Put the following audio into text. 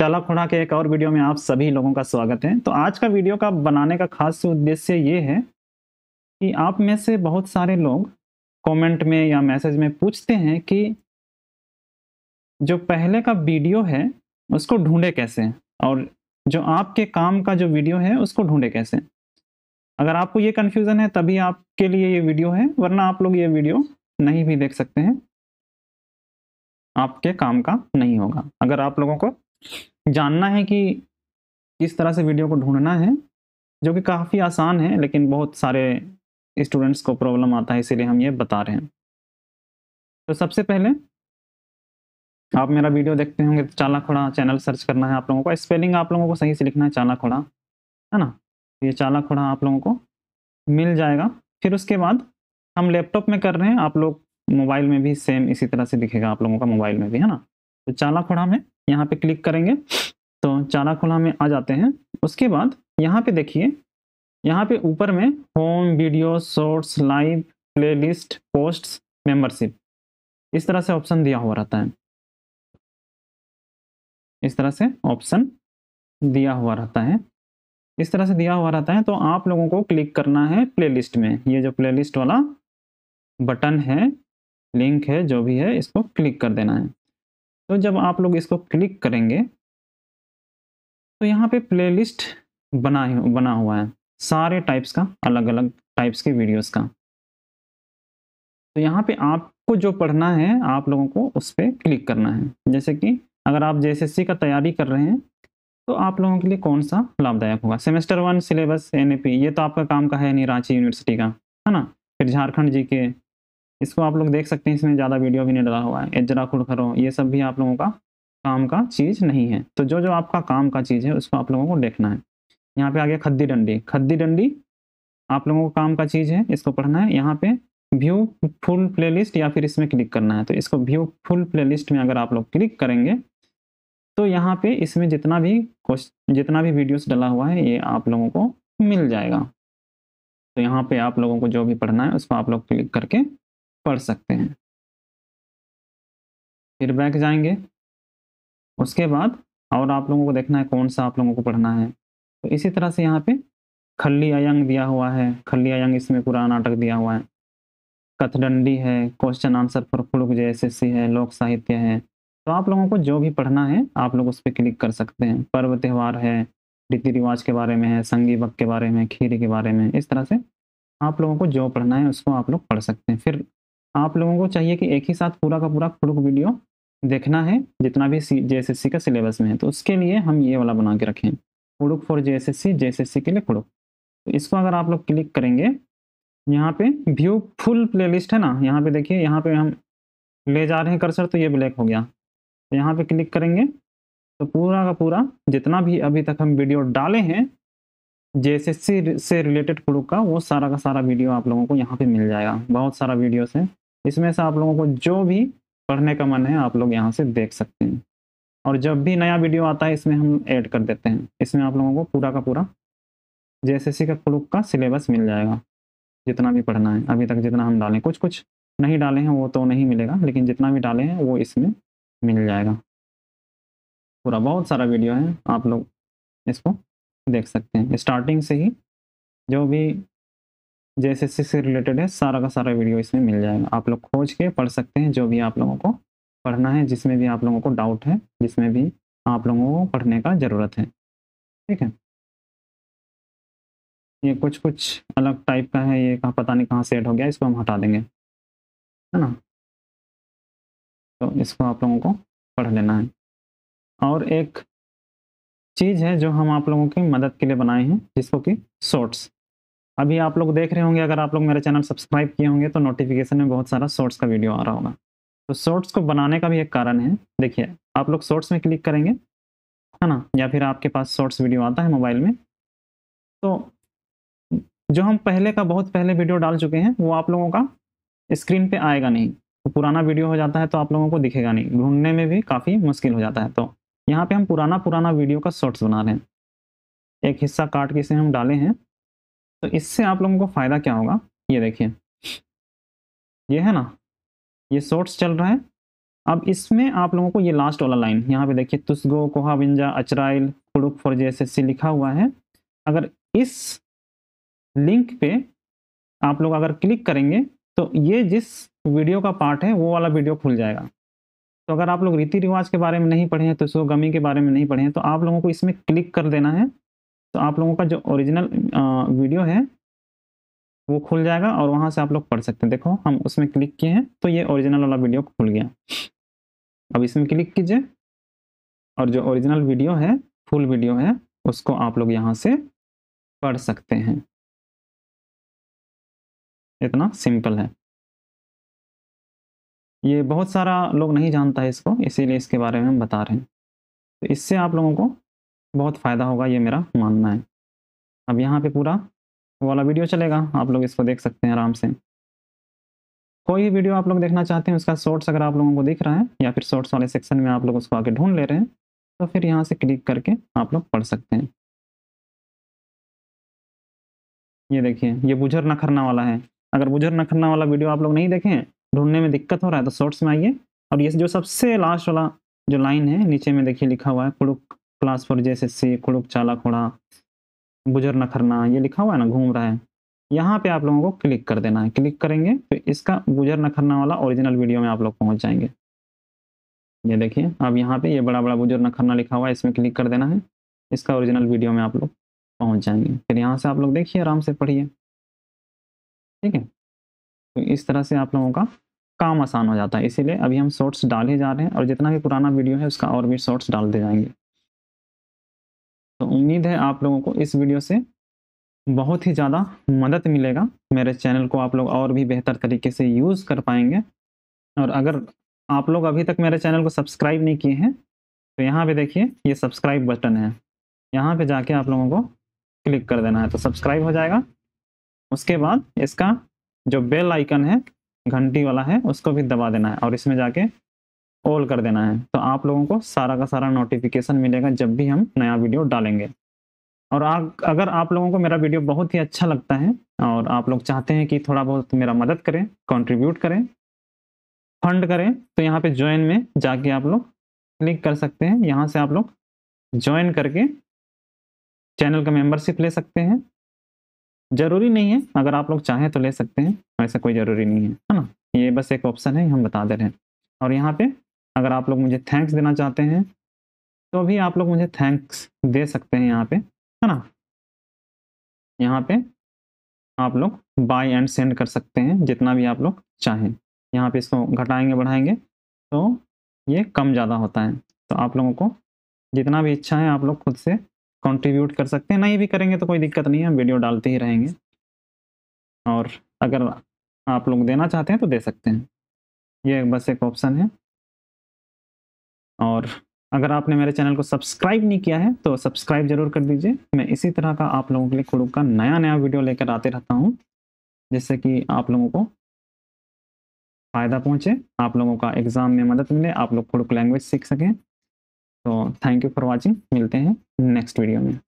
चाला खुड़ा के एक और वीडियो में आप सभी लोगों का स्वागत है तो आज का वीडियो का बनाने का खास उद्देश्य ये है कि आप में से बहुत सारे लोग कमेंट में या मैसेज में पूछते हैं कि जो पहले का वीडियो है उसको ढूंढे कैसे और जो आपके काम का जो वीडियो है उसको ढूंढे कैसे अगर आपको ये कन्फ्यूज़न है तभी आपके लिए ये वीडियो है वरना आप लोग ये वीडियो नहीं भी देख सकते हैं आपके काम का नहीं होगा अगर आप लोगों को जानना है कि किस तरह से वीडियो को ढूंढना है जो कि काफ़ी आसान है लेकिन बहुत सारे स्टूडेंट्स को प्रॉब्लम आता है इसीलिए हम ये बता रहे हैं तो सबसे पहले आप मेरा वीडियो देखते होंगे तो चाला खोड़ा चैनल सर्च करना है आप लोगों को स्पेलिंग आप लोगों को सही से लिखना है चाला खोड़ा है ना ये चाला खोड़ा आप लोगों को मिल जाएगा फिर उसके बाद हम लैपटॉप में कर रहे हैं आप लोग मोबाइल में भी सेम इसी तरह से दिखेगा आप लोगों का मोबाइल में भी है ना तो चाला खोड़ा में यहाँ पे क्लिक करेंगे तो चारा खुला में आ जाते हैं उसके बाद यहाँ पे देखिए यहाँ पे ऊपर में home video shorts live playlist posts membership इस तरह से ऑप्शन दिया हुआ रहता है इस तरह से ऑप्शन दिया हुआ रहता है इस तरह से दिया हुआ रहता है तो आप लोगों को क्लिक करना है प्ले में ये जो प्लेलिस्ट वाला बटन है लिंक है जो भी है इसको क्लिक कर देना है तो जब आप लोग इसको क्लिक करेंगे तो यहाँ पे प्लेलिस्ट बना बना हुआ है सारे टाइप्स का अलग अलग टाइप्स के वीडियोस का तो यहाँ पे आपको जो पढ़ना है आप लोगों को उस पर क्लिक करना है जैसे कि अगर आप जे का तैयारी कर रहे हैं तो आप लोगों के लिए कौन सा लाभदायक होगा सेमेस्टर वन सिलेबस एन ये तो आपका काम का है नहीं रांची यूनिवर्सिटी का है ना फिर झारखंड जी के इसको आप लोग देख सकते हैं इसमें ज़्यादा वीडियो भी नहीं डाला हुआ है एजरा खुरखरो ये सब भी आप लोगों का काम का चीज़ नहीं है तो जो जो आपका काम का चीज़ है उसको आप लोगों को देखना है यहाँ पे आ गया खद्दी डंडी खद्दी डंडी आप लोगों को काम का चीज़ है इसको पढ़ना है यहाँ पे व्यू फुल प्ले या फिर इसमें क्लिक करना है तो इसको व्यू फुल प्ले में अगर आप लोग क्लिक करेंगे तो यहाँ पर इसमें जितना भी जितना भी वीडियोज डला हुआ है ये आप लोगों को मिल जाएगा तो यहाँ पर आप लोगों को जो भी पढ़ना है उसको आप लोग क्लिक करके पढ़ सकते हैं फिर बैक जाएंगे उसके बाद और आप लोगों को देखना है कौन सा आप लोगों को पढ़ना है तो इसी तरह से यहाँ पे खली अयंग दिया हुआ है खली अयंग इसमें पूरा नाटक दिया हुआ है कथडंडी है क्वेश्चन आंसर फॉर फ्लूक जे एस है लोक साहित्य है तो आप लोगों को जो भी पढ़ना है आप लोग उस पर क्लिक कर सकते हैं पर्व त्यौहार है रीति रिवाज के बारे में है संगी वक्त के बारे में खीरी के बारे में इस तरह से आप लोगों को जो पढ़ना है उसको आप लोग पढ़ सकते हैं फिर आप लोगों को चाहिए कि एक ही साथ पूरा का पूरा क्रुक वीडियो देखना है जितना भी जे सी का सिलेबस में है तो उसके लिए हम ये वाला बना के S C J S S C के लिए कुड़ुक तो इसको अगर आप लोग क्लिक करेंगे यहाँ पे व्यू फुल प्लेलिस्ट है ना यहाँ पे देखिए यहाँ पे हम ले जा रहे हैं कर्सर तो ये ब्लैक हो गया तो यहाँ पे क्लिक करेंगे तो पूरा का पूरा जितना भी अभी तक हम वीडियो डाले हैं सी से रिलेटेड कुड़ुक का वो सारा का सारा वीडियो आप लोगों को यहाँ पे मिल जाएगा बहुत सारा वीडियोस है इसमें से आप लोगों को जो भी पढ़ने का मन है आप लोग यहाँ से देख सकते हैं और जब भी नया वीडियो आता है इसमें हम ऐड कर देते हैं इसमें आप लोगों को पूरा का पूरा जे का क्लुक का सिलेबस मिल जाएगा जितना भी पढ़ना है अभी तक जितना हम डालें कुछ कुछ नहीं डाले हैं वो तो नहीं मिलेगा लेकिन जितना भी डाले हैं वो इसमें मिल जाएगा पूरा बहुत सारा वीडियो है आप लोग इसको देख सकते हैं स्टार्टिंग से ही जो भी जेएसएससी से रिलेटेड है सारा का सारा वीडियो इसमें मिल जाएगा आप लोग खोज के पढ़ सकते हैं जो भी आप लोगों को पढ़ना है जिसमें भी आप लोगों को डाउट है जिसमें भी आप लोगों को पढ़ने का ज़रूरत है ठीक है ये कुछ कुछ अलग टाइप का है ये कहाँ पता नहीं कहाँ सेट हो गया इसको हम हटा देंगे है ना तो इसको आप लोगों को पढ़ लेना है और एक चीज़ है जो हम आप लोगों की मदद के लिए बनाए हैं जिसको कि शॉर्ट्स अभी आप लोग देख रहे होंगे अगर आप लोग मेरा चैनल सब्सक्राइब किए होंगे तो नोटिफिकेशन में बहुत सारा शॉर्ट्स का वीडियो आ रहा होगा तो शॉर्ट्स को बनाने का भी एक कारण है देखिए आप लोग शॉर्ट्स में क्लिक करेंगे है ना या फिर आपके पास शॉर्ट्स वीडियो आता है मोबाइल में तो जो हम पहले का बहुत पहले वीडियो डाल चुके हैं वो आप लोगों का स्क्रीन पर आएगा नहीं तो पुराना वीडियो हो जाता है तो आप लोगों को दिखेगा नहीं ढूंढने में भी काफ़ी मुश्किल हो जाता है तो यहाँ पर हम पुराना पुराना वीडियो का शॉर्ट्स बना रहे हैं एक हिस्सा काट के इसे हम डाले हैं तो इससे आप लोगों को फ़ायदा क्या होगा ये देखिए ये है ना ये शॉर्ट्स चल रहा है अब इसमें आप लोगों को ये लास्ट वाला लाइन यहाँ पे देखिए तुस्गो कोहाविंजा अचराइल खुड़ुक फौज ऐसे लिखा हुआ है अगर इस लिंक पे आप लोग अगर क्लिक करेंगे तो ये जिस वीडियो का पार्ट है वो वाला वीडियो खुल जाएगा तो अगर आप लोग रीति रिवाज के बारे में नहीं पढ़े हैं तो गमी के बारे में नहीं पढ़े हैं तो आप लोगों को इसमें क्लिक कर देना है तो आप लोगों का जो ओरिजिनल वीडियो है वो खुल जाएगा और वहाँ से आप लोग पढ़ सकते हैं देखो हम उसमें क्लिक किए हैं तो ये ओरिजिनल वाला वीडियो खुल गया अब इसमें क्लिक कीजिए और जो ओरिजिनल वीडियो है फुल वीडियो है उसको आप लोग यहाँ से पढ़ सकते हैं इतना सिंपल है ये बहुत सारा लोग नहीं जानता है इसको इसीलिए इसके बारे में हम बता रहे हैं तो इससे आप लोगों को बहुत फ़ायदा होगा ये मेरा मानना है अब यहाँ पे पूरा वाला वीडियो चलेगा आप लोग इसको देख सकते हैं आराम से कोई भी वीडियो आप लोग देखना चाहते हैं उसका शॉर्ट्स अगर आप लोगों को दिख रहा है या फिर शॉर्ट्स वाले सेक्शन में आप लोग उसको आके ढूंढ ले रहे हैं तो फिर यहाँ से क्लिक करके आप लोग पढ़ सकते हैं ये देखिए ये बुझर नखरना वाला है अगर बुझर नखरना वाला वीडियो आप लोग नहीं देखें ढूंढने में दिक्कत हो रहा है तो शॉर्ट्स में आइए और ये जो सबसे लास्ट वाला जो लाइन है नीचे में देखिए लिखा हुआ है कुड़ुक क्लास फोर जैसे सी कुड़ुक चाला खोड़ा गुजर नखरना ये लिखा हुआ है ना घूम रहा है यहाँ पे आप लोगों को क्लिक कर देना है क्लिक करेंगे तो इसका गुजर नखरना वाला ओरिजिनल वीडियो में आप लोग पहुँच जाएंगे ये देखिए अब यहाँ पे ये बड़ा बड़ा गुजर नखरना लिखा हुआ है इसमें क्लिक कर देना है इसका ओरिजिनल वीडियो में आप लोग पहुँच जाएंगे फिर यहाँ से आप लोग देखिए आराम से पढ़िए ठीक है तो इस तरह से आप लोगों का काम आसान हो जाता है इसीलिए अभी हम शॉर्ट्स डाले जा रहे हैं और जितना भी पुराना वीडियो है उसका और भी शॉर्ट्स डालते जाएंगे तो उम्मीद है आप लोगों को इस वीडियो से बहुत ही ज़्यादा मदद मिलेगा मेरे चैनल को आप लोग और भी बेहतर तरीके से यूज़ कर पाएंगे और अगर आप लोग अभी तक मेरे चैनल को सब्सक्राइब नहीं किए हैं तो यहाँ पे देखिए ये सब्सक्राइब बटन है यहाँ पे जाके आप लोगों को क्लिक कर देना है तो सब्सक्राइब हो जाएगा उसके बाद इसका जो बेल आइकन है घंटी वाला है उसको भी दबा देना है और इसमें जाके ऑल कर देना है तो आप लोगों को सारा का सारा नोटिफिकेशन मिलेगा जब भी हम नया वीडियो डालेंगे और आ, अगर आप लोगों को मेरा वीडियो बहुत ही अच्छा लगता है और आप लोग चाहते हैं कि थोड़ा बहुत मेरा मदद करें कंट्रीब्यूट करें फंड करें तो यहाँ पे ज्वाइन में जाके आप लोग क्लिक कर सकते हैं यहाँ से आप लोग ज्वाइन करके चैनल का मेम्बरशिप ले सकते हैं ज़रूरी नहीं है अगर आप लोग चाहें तो ले सकते हैं ऐसा कोई ज़रूरी नहीं है है ना ये बस एक ऑप्शन है हम बता दे रहे हैं और यहाँ पे अगर आप लोग मुझे थैंक्स देना चाहते हैं तो भी आप लोग मुझे थैंक्स दे सकते हैं यहाँ पे है ना यहाँ पे आप लोग बाय एंड सेंड कर सकते हैं जितना भी आप लोग चाहें यहाँ पे इसको घटाएंगे बढ़ाएंगे तो ये कम ज़्यादा होता है तो आप लोगों को जितना भी इच्छा है आप लोग खुद से कंट्रीब्यूट कर सकते हैं नहीं भी करेंगे तो कोई दिक्कत नहीं है हम वीडियो डालते ही रहेंगे और अगर आप लोग देना चाहते हैं तो दे सकते हैं ये बस एक ऑप्शन है और अगर आपने मेरे चैनल को सब्सक्राइब नहीं किया है तो सब्सक्राइब जरूर कर दीजिए मैं इसी तरह का आप लोगों के लिए खुड़ूक का नया नया वीडियो लेकर आते रहता हूँ जिससे कि आप लोगों को फ़ायदा पहुँचे आप लोगों का एग्ज़ाम में मदद मिले आप लोग खुड़ूक लैंग्वेज सीख सकें तो थैंक यू फॉर वॉचिंग मिलते हैं नेक्स्ट वीडियो में